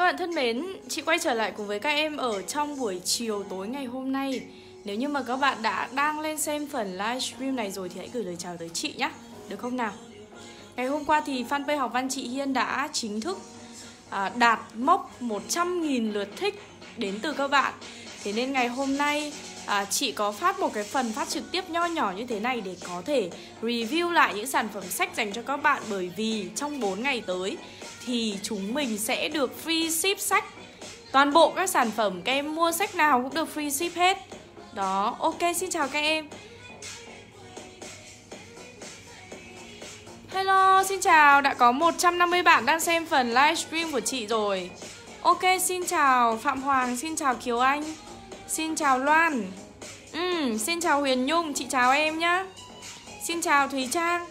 Các bạn thân mến, chị quay trở lại cùng với các em ở trong buổi chiều tối ngày hôm nay Nếu như mà các bạn đã đang lên xem phần livestream này rồi thì hãy gửi lời chào tới chị nhé Được không nào? Ngày hôm qua thì fanpage học văn chị Hiên đã chính thức à, đạt mốc 100.000 lượt thích đến từ các bạn Thế nên ngày hôm nay à, chị có phát một cái phần phát trực tiếp nho nhỏ như thế này để có thể review lại những sản phẩm sách dành cho các bạn bởi vì trong 4 ngày tới thì chúng mình sẽ được free ship sách Toàn bộ các sản phẩm các em mua sách nào cũng được free ship hết Đó, ok xin chào các em Hello, xin chào, đã có 150 bạn đang xem phần livestream của chị rồi Ok, xin chào Phạm Hoàng, xin chào Kiều Anh Xin chào Loan Ừ, xin chào Huyền Nhung, chị chào em nhá Xin chào thùy Trang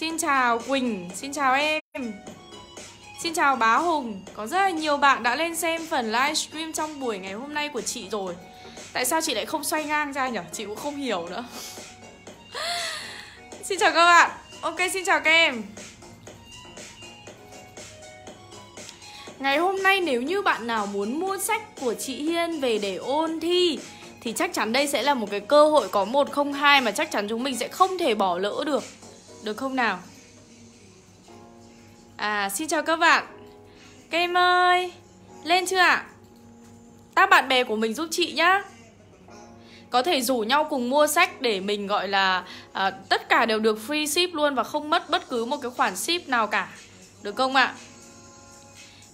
Xin chào Quỳnh, xin chào em Xin chào Bá Hùng Có rất là nhiều bạn đã lên xem phần livestream trong buổi ngày hôm nay của chị rồi Tại sao chị lại không xoay ngang ra nhỉ? Chị cũng không hiểu nữa Xin chào các bạn Ok, xin chào các em Ngày hôm nay nếu như bạn nào muốn mua sách của chị Hiên về để ôn thi Thì chắc chắn đây sẽ là một cái cơ hội có 102 mà chắc chắn chúng mình sẽ không thể bỏ lỡ được được không nào? À, xin chào các bạn Các em ơi Lên chưa ạ? Các bạn bè của mình giúp chị nhá Có thể rủ nhau cùng mua sách Để mình gọi là à, Tất cả đều được free ship luôn Và không mất bất cứ một cái khoản ship nào cả Được không ạ?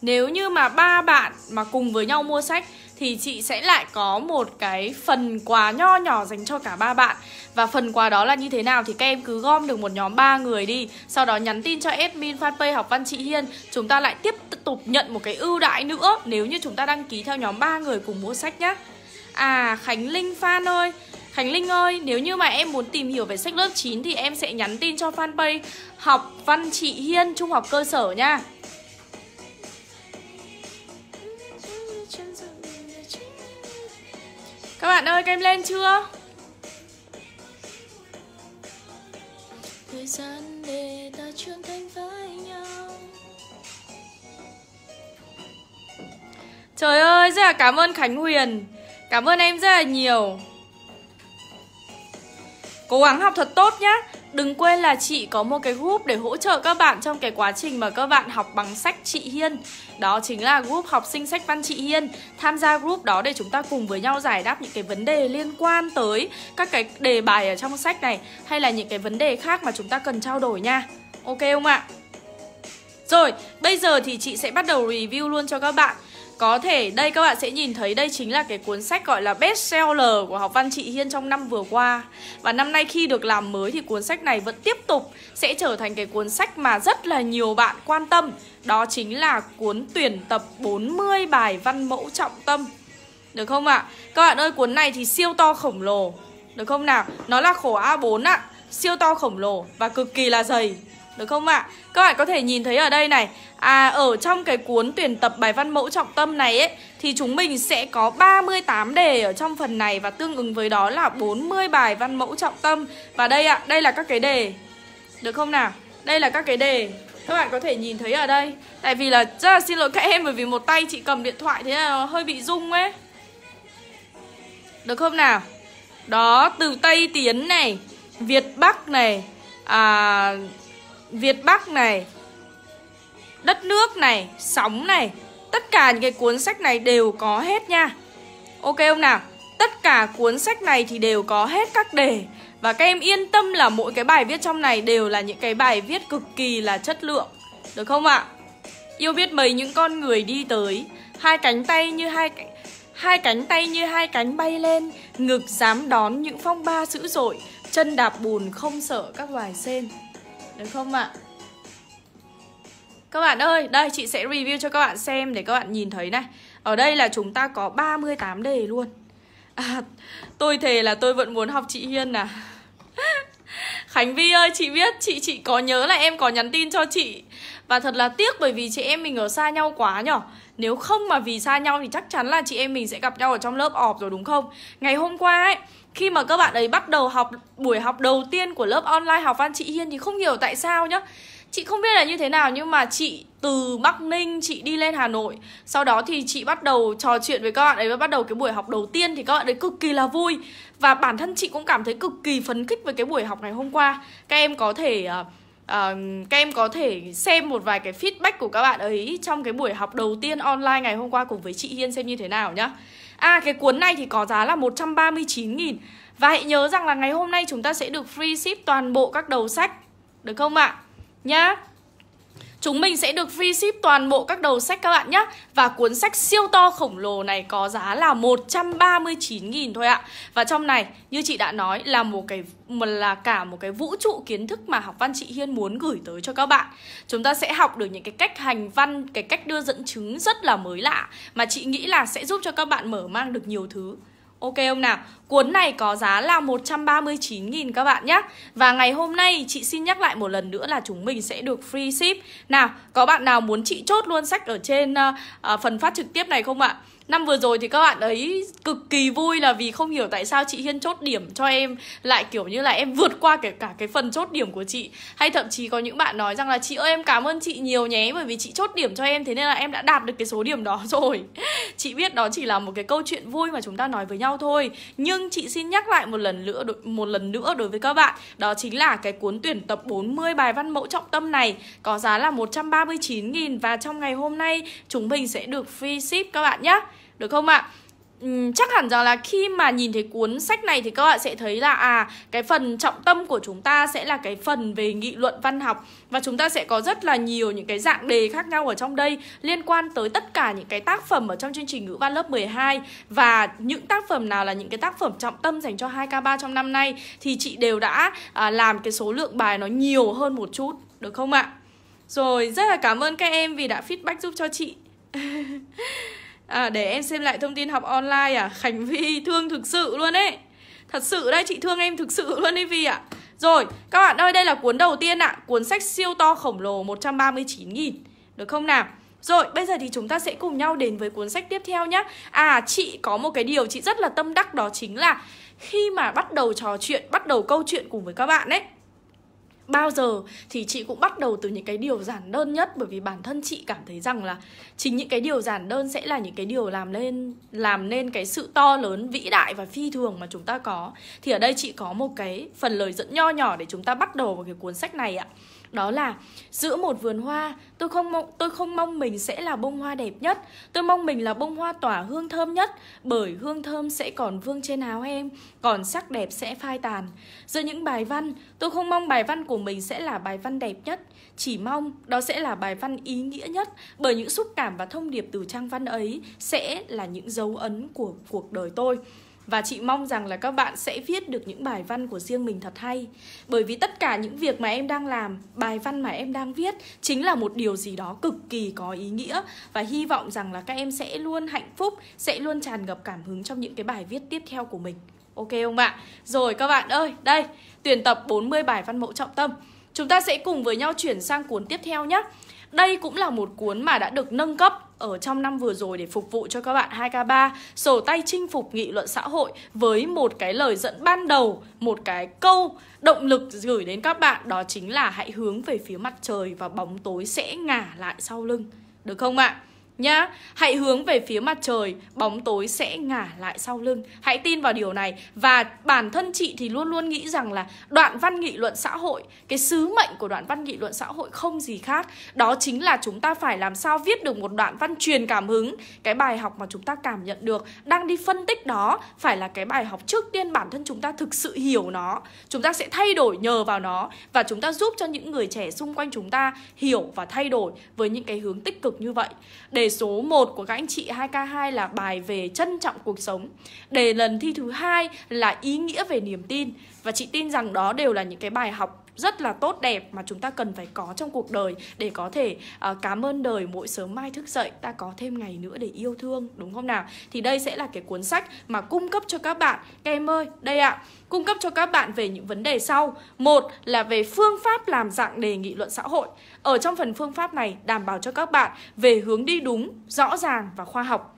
Nếu như mà ba bạn mà cùng với nhau mua sách thì chị sẽ lại có một cái phần quà nho nhỏ dành cho cả ba bạn và phần quà đó là như thế nào thì các em cứ gom được một nhóm ba người đi sau đó nhắn tin cho admin fanpage học văn chị hiên chúng ta lại tiếp tục nhận một cái ưu đãi nữa nếu như chúng ta đăng ký theo nhóm ba người cùng mua sách nhé à khánh linh fan ơi Khánh Linh ơi, nếu như mà em muốn tìm hiểu về sách lớp 9 thì em sẽ nhắn tin cho fanpage Học Văn Chị Hiên Trung học cơ sở nha. Các bạn ơi, các em lên chưa? Thời gian để ta trưởng thành với nhau Trời ơi, rất là cảm ơn Khánh Huyền Cảm ơn em rất là nhiều Cố gắng học thật tốt nhá Đừng quên là chị có một cái group để hỗ trợ các bạn trong cái quá trình mà các bạn học bằng sách chị Hiên Đó chính là group học sinh sách văn chị Hiên Tham gia group đó để chúng ta cùng với nhau giải đáp những cái vấn đề liên quan tới các cái đề bài ở trong sách này Hay là những cái vấn đề khác mà chúng ta cần trao đổi nha Ok không ạ? Rồi, bây giờ thì chị sẽ bắt đầu review luôn cho các bạn có thể đây các bạn sẽ nhìn thấy đây chính là cái cuốn sách gọi là best seller của học văn chị Hiên trong năm vừa qua. Và năm nay khi được làm mới thì cuốn sách này vẫn tiếp tục sẽ trở thành cái cuốn sách mà rất là nhiều bạn quan tâm. Đó chính là cuốn tuyển tập 40 bài văn mẫu trọng tâm. Được không ạ? À? Các bạn ơi cuốn này thì siêu to khổng lồ. Được không nào? Nó là khổ A4 ạ. À, siêu to khổng lồ và cực kỳ là dày được không ạ? À? Các bạn có thể nhìn thấy ở đây này À ở trong cái cuốn tuyển tập bài văn mẫu trọng tâm này ấy Thì chúng mình sẽ có 38 đề ở trong phần này Và tương ứng với đó là 40 bài văn mẫu trọng tâm Và đây ạ, à, đây là các cái đề Được không nào? Đây là các cái đề các bạn có thể nhìn thấy ở đây Tại vì là rất là xin lỗi các em Bởi vì một tay chị cầm điện thoại thế là hơi bị rung ấy Được không nào? Đó, từ Tây Tiến này Việt Bắc này à, Việt Bắc này Đất nước này, sóng này Tất cả những cái cuốn sách này đều có hết nha Ok không nào? Tất cả cuốn sách này thì đều có hết các đề Và các em yên tâm là mỗi cái bài viết trong này đều là những cái bài viết cực kỳ là chất lượng Được không ạ? Yêu biết mấy những con người đi tới Hai cánh tay như hai Hai cánh tay như hai cánh bay lên Ngực dám đón những phong ba dữ dội Chân đạp bùn không sợ các loài sen được không ạ? Các bạn ơi, đây chị sẽ review cho các bạn xem để các bạn nhìn thấy này Ở đây là chúng ta có 38 đề luôn à, Tôi thề là tôi vẫn muốn học chị Hiên à Khánh Vi ơi, chị biết, chị chị có nhớ là em có nhắn tin cho chị Và thật là tiếc bởi vì chị em mình ở xa nhau quá nhở Nếu không mà vì xa nhau thì chắc chắn là chị em mình sẽ gặp nhau ở trong lớp ọp rồi đúng không? Ngày hôm qua ấy, khi mà các bạn ấy bắt đầu học buổi học đầu tiên của lớp online học văn chị Hiên thì không hiểu tại sao nhá chị không biết là như thế nào nhưng mà chị từ Bắc Ninh chị đi lên Hà Nội sau đó thì chị bắt đầu trò chuyện với các bạn ấy và bắt đầu cái buổi học đầu tiên thì các bạn ấy cực kỳ là vui và bản thân chị cũng cảm thấy cực kỳ phấn khích với cái buổi học ngày hôm qua các em có thể uh, các em có thể xem một vài cái feedback của các bạn ấy trong cái buổi học đầu tiên online ngày hôm qua cùng với chị Hiên xem như thế nào nhá À cái cuốn này thì có giá là 139.000 Và hãy nhớ rằng là ngày hôm nay chúng ta sẽ được free ship toàn bộ các đầu sách Được không ạ? À? Nhá Chúng mình sẽ được free ship toàn bộ các đầu sách các bạn nhé Và cuốn sách siêu to khổng lồ này có giá là 139.000 thôi ạ Và trong này như chị đã nói là một cái là cả một cái vũ trụ kiến thức mà học văn chị Hiên muốn gửi tới cho các bạn Chúng ta sẽ học được những cái cách hành văn, cái cách đưa dẫn chứng rất là mới lạ Mà chị nghĩ là sẽ giúp cho các bạn mở mang được nhiều thứ Ok không nào? Cuốn này có giá là 139.000 các bạn nhé Và ngày hôm nay chị xin nhắc lại một lần nữa là chúng mình sẽ được free ship Nào, có bạn nào muốn chị chốt luôn sách ở trên uh, uh, phần phát trực tiếp này không ạ? Năm vừa rồi thì các bạn ấy cực kỳ vui là vì không hiểu tại sao chị Hiên chốt điểm cho em Lại kiểu như là em vượt qua kể cả cái phần chốt điểm của chị Hay thậm chí có những bạn nói rằng là chị ơi em cảm ơn chị nhiều nhé Bởi vì chị chốt điểm cho em thế nên là em đã đạt được cái số điểm đó rồi Chị biết đó chỉ là một cái câu chuyện vui mà chúng ta nói với nhau thôi Nhưng chị xin nhắc lại một lần nữa một lần nữa đối với các bạn Đó chính là cái cuốn tuyển tập 40 bài văn mẫu trọng tâm này Có giá là 139.000 và trong ngày hôm nay chúng mình sẽ được free ship các bạn nhé được không ạ? Uhm, chắc hẳn rằng là khi mà nhìn thấy cuốn sách này thì các bạn sẽ thấy là à cái phần trọng tâm của chúng ta sẽ là cái phần về nghị luận văn học và chúng ta sẽ có rất là nhiều những cái dạng đề khác nhau ở trong đây liên quan tới tất cả những cái tác phẩm ở trong chương trình ngữ văn lớp 12 và những tác phẩm nào là những cái tác phẩm trọng tâm dành cho 2K3 trong năm nay thì chị đều đã à, làm cái số lượng bài nó nhiều hơn một chút được không ạ? Rồi rất là cảm ơn các em vì đã feedback giúp cho chị. à, để em xem lại thông tin học online à khánh vi thương thực sự luôn ấy thật sự đấy chị thương em thực sự luôn đấy vi ạ à. rồi các bạn ơi đây là cuốn đầu tiên ạ à. cuốn sách siêu to khổng lồ 139 nghìn được không nào rồi, bây giờ thì chúng ta sẽ cùng nhau đến với cuốn sách tiếp theo nhá À, chị có một cái điều chị rất là tâm đắc đó chính là khi mà bắt đầu trò chuyện, bắt đầu câu chuyện cùng với các bạn ấy bao giờ thì chị cũng bắt đầu từ những cái điều giản đơn nhất bởi vì bản thân chị cảm thấy rằng là chính những cái điều giản đơn sẽ là những cái điều làm lên làm nên cái sự to lớn vĩ đại và phi thường mà chúng ta có thì ở đây chị có một cái phần lời dẫn nho nhỏ để chúng ta bắt đầu vào cái cuốn sách này ạ đó là giữa một vườn hoa tôi không mong tôi không mong mình sẽ là bông hoa đẹp nhất tôi mong mình là bông hoa tỏa hương thơm nhất bởi hương thơm sẽ còn vương trên áo em còn sắc đẹp sẽ phai tàn giữa những bài văn tôi không mong bài văn của mình sẽ là bài văn đẹp nhất chỉ mong đó sẽ là bài văn ý nghĩa nhất bởi những xúc cảm và thông điệp từ trang văn ấy sẽ là những dấu ấn của cuộc đời tôi và chị mong rằng là các bạn sẽ viết được những bài văn của riêng mình thật hay Bởi vì tất cả những việc mà em đang làm, bài văn mà em đang viết Chính là một điều gì đó cực kỳ có ý nghĩa Và hy vọng rằng là các em sẽ luôn hạnh phúc, sẽ luôn tràn ngập cảm hứng trong những cái bài viết tiếp theo của mình Ok không ạ? Rồi các bạn ơi, đây, tuyển tập 40 bài văn mẫu trọng tâm Chúng ta sẽ cùng với nhau chuyển sang cuốn tiếp theo nhé Đây cũng là một cuốn mà đã được nâng cấp ở trong năm vừa rồi để phục vụ cho các bạn 2K3 sổ tay chinh phục nghị luận xã hội với một cái lời dẫn ban đầu, một cái câu động lực gửi đến các bạn đó chính là hãy hướng về phía mặt trời và bóng tối sẽ ngả lại sau lưng. Được không ạ? À? nhá. Hãy hướng về phía mặt trời, bóng tối sẽ ngả lại sau lưng. Hãy tin vào điều này và bản thân chị thì luôn luôn nghĩ rằng là đoạn văn nghị luận xã hội, cái sứ mệnh của đoạn văn nghị luận xã hội không gì khác, đó chính là chúng ta phải làm sao viết được một đoạn văn truyền cảm hứng, cái bài học mà chúng ta cảm nhận được đang đi phân tích đó phải là cái bài học trước tiên bản thân chúng ta thực sự hiểu nó, chúng ta sẽ thay đổi nhờ vào nó và chúng ta giúp cho những người trẻ xung quanh chúng ta hiểu và thay đổi với những cái hướng tích cực như vậy. Để số 1 của các anh chị 2K2 là bài về trân trọng cuộc sống. Đề lần thi thứ hai là ý nghĩa về niềm tin và chị tin rằng đó đều là những cái bài học rất là tốt đẹp mà chúng ta cần phải có trong cuộc đời để có thể uh, cảm ơn đời mỗi sớm mai thức dậy ta có thêm ngày nữa để yêu thương đúng không nào thì đây sẽ là cái cuốn sách mà cung cấp cho các bạn các em ơi đây ạ cung cấp cho các bạn về những vấn đề sau một là về phương pháp làm dạng đề nghị luận xã hội ở trong phần phương pháp này đảm bảo cho các bạn về hướng đi đúng rõ ràng và khoa học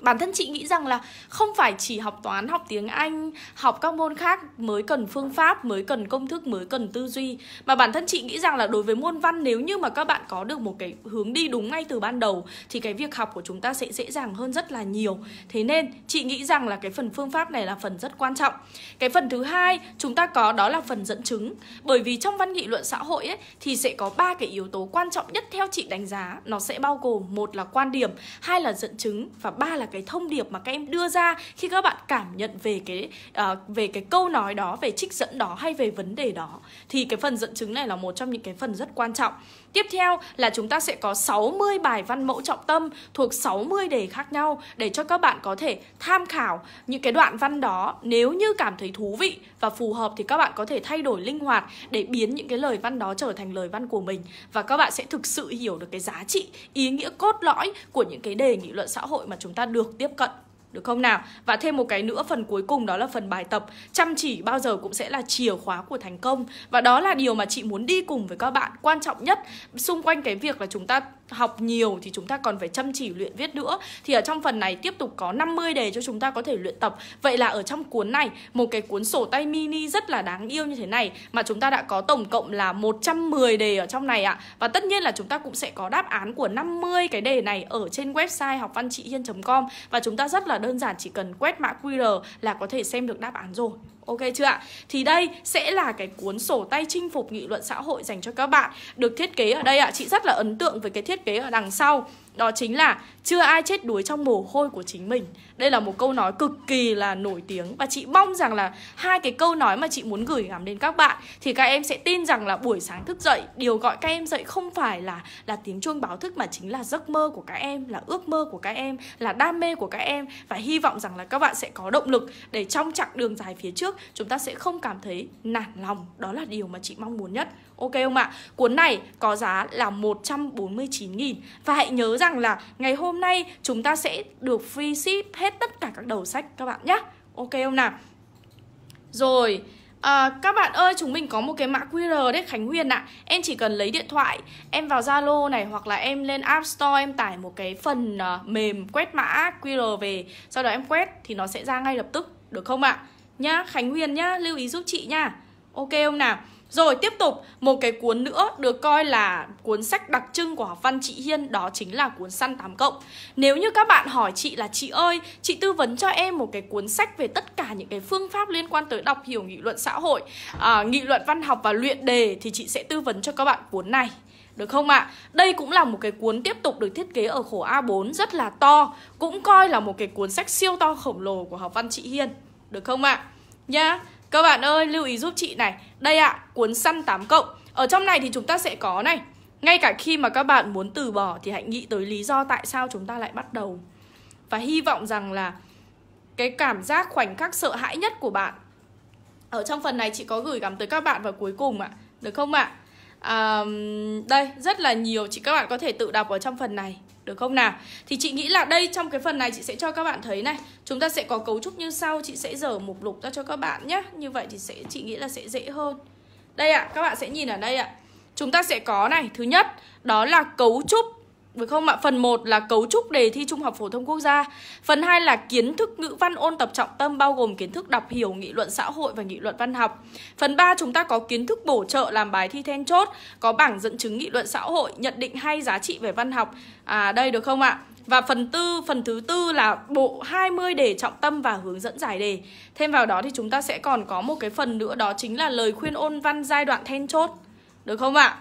bản thân chị nghĩ rằng là không phải chỉ học toán học tiếng anh học các môn khác mới cần phương pháp mới cần công thức mới cần tư duy mà bản thân chị nghĩ rằng là đối với môn văn nếu như mà các bạn có được một cái hướng đi đúng ngay từ ban đầu thì cái việc học của chúng ta sẽ dễ dàng hơn rất là nhiều thế nên chị nghĩ rằng là cái phần phương pháp này là phần rất quan trọng cái phần thứ hai chúng ta có đó là phần dẫn chứng bởi vì trong văn nghị luận xã hội ấy, thì sẽ có ba cái yếu tố quan trọng nhất theo chị đánh giá nó sẽ bao gồm một là quan điểm hai là dẫn chứng và ba là cái thông điệp mà các em đưa ra khi các bạn cảm nhận về cái uh, về cái câu nói đó về trích dẫn đó hay về vấn đề đó thì cái phần dẫn chứng này là một trong những cái phần rất quan trọng Tiếp theo là chúng ta sẽ có 60 bài văn mẫu trọng tâm thuộc 60 đề khác nhau để cho các bạn có thể tham khảo những cái đoạn văn đó. Nếu như cảm thấy thú vị và phù hợp thì các bạn có thể thay đổi linh hoạt để biến những cái lời văn đó trở thành lời văn của mình và các bạn sẽ thực sự hiểu được cái giá trị, ý nghĩa cốt lõi của những cái đề nghị luận xã hội mà chúng ta được tiếp cận được không nào? Và thêm một cái nữa phần cuối cùng đó là phần bài tập. Chăm chỉ bao giờ cũng sẽ là chìa khóa của thành công. Và đó là điều mà chị muốn đi cùng với các bạn quan trọng nhất xung quanh cái việc là chúng ta học nhiều thì chúng ta còn phải chăm chỉ luyện viết nữa Thì ở trong phần này tiếp tục có 50 đề cho chúng ta có thể luyện tập Vậy là ở trong cuốn này, một cái cuốn sổ tay mini rất là đáng yêu như thế này Mà chúng ta đã có tổng cộng là 110 đề ở trong này ạ Và tất nhiên là chúng ta cũng sẽ có đáp án của 50 cái đề này ở trên website học văn chị hiên.com Và chúng ta rất là đơn giản chỉ cần quét mã QR là có thể xem được đáp án rồi Ok chưa ạ? Thì đây sẽ là cái cuốn sổ tay chinh phục nghị luận xã hội dành cho các bạn Được thiết kế ở đây ạ, chị rất là ấn tượng với cái thiết kế ở đằng sau đó chính là chưa ai chết đuối trong mồ hôi của chính mình đây là một câu nói cực kỳ là nổi tiếng và chị mong rằng là hai cái câu nói mà chị muốn gửi gắm đến các bạn thì các em sẽ tin rằng là buổi sáng thức dậy điều gọi các em dậy không phải là là tiếng chuông báo thức mà chính là giấc mơ của các em là ước mơ của các em là đam mê của các em và hy vọng rằng là các bạn sẽ có động lực để trong chặng đường dài phía trước chúng ta sẽ không cảm thấy nản lòng đó là điều mà chị mong muốn nhất ok không ạ cuốn này có giá là 149.000 và hãy nhớ rằng rằng là ngày hôm nay chúng ta sẽ được free ship hết tất cả các đầu sách các bạn nhé Ok không nào? Rồi, À, các bạn ơi, chúng mình có một cái mã QR đấy Khánh Huyền ạ à. Em chỉ cần lấy điện thoại, em vào Zalo này Hoặc là em lên App Store, em tải một cái phần uh, mềm quét mã QR về Sau đó em quét thì nó sẽ ra ngay lập tức, được không ạ? À? Nhá, Khánh Huyền nhá, lưu ý giúp chị nhá Ok không nào? Rồi tiếp tục, một cái cuốn nữa được coi là cuốn sách đặc trưng của học văn chị Hiên đó chính là cuốn Săn 8 cộng. Nếu như các bạn hỏi chị là chị ơi, chị tư vấn cho em một cái cuốn sách về tất cả những cái phương pháp liên quan tới đọc hiểu nghị luận xã hội, à, nghị luận văn học và luyện đề thì chị sẽ tư vấn cho các bạn cuốn này. Được không ạ? À? Đây cũng là một cái cuốn tiếp tục được thiết kế ở khổ A4 rất là to Cũng coi là một cái cuốn sách siêu to khổng lồ của học văn chị Hiên Được không ạ? À? Nhá yeah. Các bạn ơi, lưu ý giúp chị này. Đây ạ, à, cuốn săn 8 cộng. Ở trong này thì chúng ta sẽ có này. Ngay cả khi mà các bạn muốn từ bỏ thì hãy nghĩ tới lý do tại sao chúng ta lại bắt đầu. Và hy vọng rằng là cái cảm giác khoảnh khắc sợ hãi nhất của bạn ở trong phần này chị có gửi gắm tới các bạn vào cuối cùng ạ. Được không ạ? à, đây, rất là nhiều chị các bạn có thể tự đọc ở trong phần này được không nào? Thì chị nghĩ là đây trong cái phần này chị sẽ cho các bạn thấy này Chúng ta sẽ có cấu trúc như sau Chị sẽ dở mục lục ra cho các bạn nhé Như vậy thì sẽ chị nghĩ là sẽ dễ hơn Đây ạ, à, các bạn sẽ nhìn ở đây ạ à. Chúng ta sẽ có này, thứ nhất Đó là cấu trúc được không ạ? Phần 1 là cấu trúc đề thi Trung học phổ thông quốc gia. Phần 2 là kiến thức ngữ văn ôn tập trọng tâm bao gồm kiến thức đọc hiểu, nghị luận xã hội và nghị luận văn học. Phần 3 chúng ta có kiến thức bổ trợ làm bài thi then chốt, có bảng dẫn chứng nghị luận xã hội, nhận định hay giá trị về văn học. À đây được không ạ? Và phần tư, phần thứ tư là bộ 20 đề trọng tâm và hướng dẫn giải đề. Thêm vào đó thì chúng ta sẽ còn có một cái phần nữa đó chính là lời khuyên ôn văn giai đoạn then chốt. Được không ạ?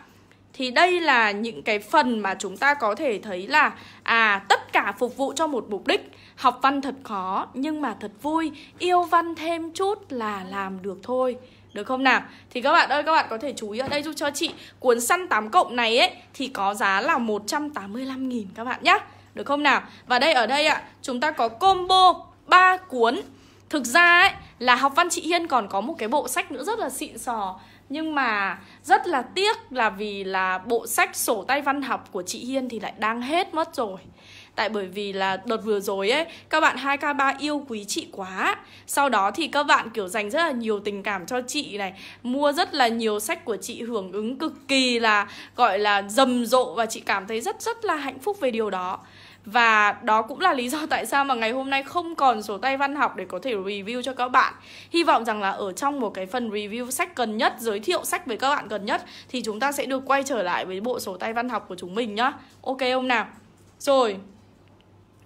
thì đây là những cái phần mà chúng ta có thể thấy là à tất cả phục vụ cho một mục đích học văn thật khó nhưng mà thật vui yêu văn thêm chút là làm được thôi được không nào? Thì các bạn ơi, các bạn có thể chú ý ở đây giúp cho chị Cuốn săn 8 cộng này ấy Thì có giá là 185.000 các bạn nhé Được không nào? Và đây ở đây ạ, chúng ta có combo 3 cuốn Thực ra ấy, là học văn chị Hiên còn có một cái bộ sách nữa rất là xịn sò nhưng mà rất là tiếc là vì là bộ sách sổ tay văn học của chị Hiên thì lại đang hết mất rồi Tại bởi vì là đợt vừa rồi ấy, các bạn 2K3 yêu quý chị quá Sau đó thì các bạn kiểu dành rất là nhiều tình cảm cho chị này Mua rất là nhiều sách của chị hưởng ứng cực kỳ là gọi là rầm rộ Và chị cảm thấy rất rất là hạnh phúc về điều đó và đó cũng là lý do tại sao mà ngày hôm nay không còn sổ tay văn học để có thể review cho các bạn hy vọng rằng là ở trong một cái phần review sách gần nhất giới thiệu sách với các bạn gần nhất thì chúng ta sẽ được quay trở lại với bộ sổ tay văn học của chúng mình nhá ok không nào rồi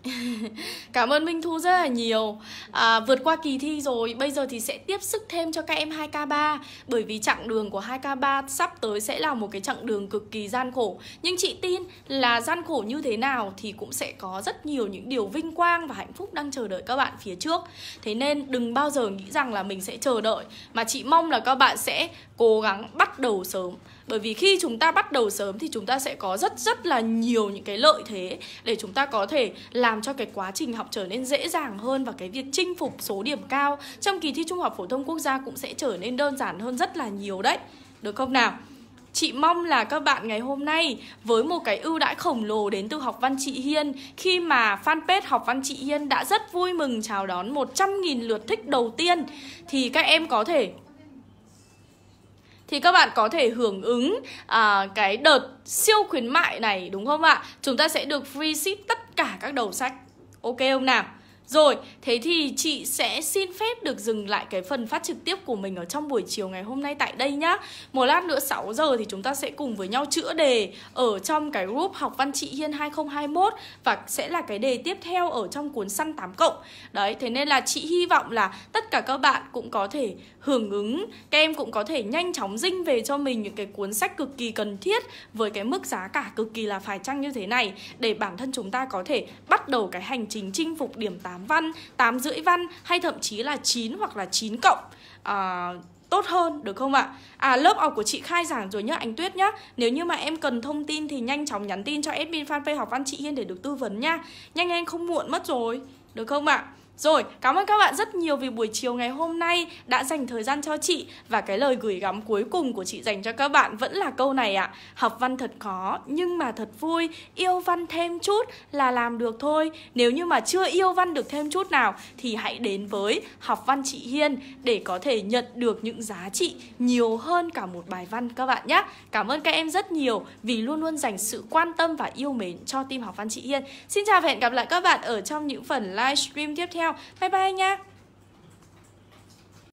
Cảm ơn Minh Thu rất là nhiều à, Vượt qua kỳ thi rồi Bây giờ thì sẽ tiếp sức thêm cho các em 2K3 Bởi vì chặng đường của 2K3 Sắp tới sẽ là một cái chặng đường cực kỳ gian khổ Nhưng chị tin là gian khổ như thế nào Thì cũng sẽ có rất nhiều những điều vinh quang Và hạnh phúc đang chờ đợi các bạn phía trước Thế nên đừng bao giờ nghĩ rằng là mình sẽ chờ đợi Mà chị mong là các bạn sẽ cố gắng bắt đầu sớm bởi vì khi chúng ta bắt đầu sớm thì chúng ta sẽ có rất rất là nhiều những cái lợi thế để chúng ta có thể làm cho cái quá trình học trở nên dễ dàng hơn và cái việc chinh phục số điểm cao trong kỳ thi trung học phổ thông quốc gia cũng sẽ trở nên đơn giản hơn rất là nhiều đấy được không nào Chị mong là các bạn ngày hôm nay với một cái ưu đãi khổng lồ đến từ Học Văn Chị Hiên khi mà fanpage Học Văn Chị Hiên đã rất vui mừng chào đón 100.000 lượt thích đầu tiên thì các em có thể thì các bạn có thể hưởng ứng à, cái đợt siêu khuyến mại này đúng không ạ? Chúng ta sẽ được free ship tất cả các đầu sách. Ok không nào? Rồi, thế thì chị sẽ xin phép được dừng lại cái phần phát trực tiếp của mình ở trong buổi chiều ngày hôm nay tại đây nhá. Một lát nữa 6 giờ thì chúng ta sẽ cùng với nhau chữa đề ở trong cái group học văn chị Hiên 2021 và sẽ là cái đề tiếp theo ở trong cuốn săn 8 cộng. Đấy, thế nên là chị hy vọng là tất cả các bạn cũng có thể hưởng ứng, các em cũng có thể nhanh chóng dinh về cho mình những cái cuốn sách cực kỳ cần thiết với cái mức giá cả cực kỳ là phải chăng như thế này để bản thân chúng ta có thể bắt đầu cái hành trình chinh phục điểm 8 8 văn, 8 rưỡi văn hay thậm chí là 9 hoặc là 9 cộng à, tốt hơn được không ạ? À lớp học của chị khai giảng rồi nhá anh Tuyết nhá. Nếu như mà em cần thông tin thì nhanh chóng nhắn tin cho admin fanpage học văn chị Hiên để được tư vấn nha. Nhanh em không muộn mất rồi. Được không ạ? Rồi, cảm ơn các bạn rất nhiều vì buổi chiều ngày hôm nay đã dành thời gian cho chị và cái lời gửi gắm cuối cùng của chị dành cho các bạn vẫn là câu này ạ. À. Học văn thật khó nhưng mà thật vui, yêu văn thêm chút là làm được thôi. Nếu như mà chưa yêu văn được thêm chút nào thì hãy đến với Học văn chị Hiên để có thể nhận được những giá trị nhiều hơn cả một bài văn các bạn nhé. Cảm ơn các em rất nhiều vì luôn luôn dành sự quan tâm và yêu mến cho team Học văn chị Hiên. Xin chào và hẹn gặp lại các bạn ở trong những phần livestream tiếp theo nhau bye bye nha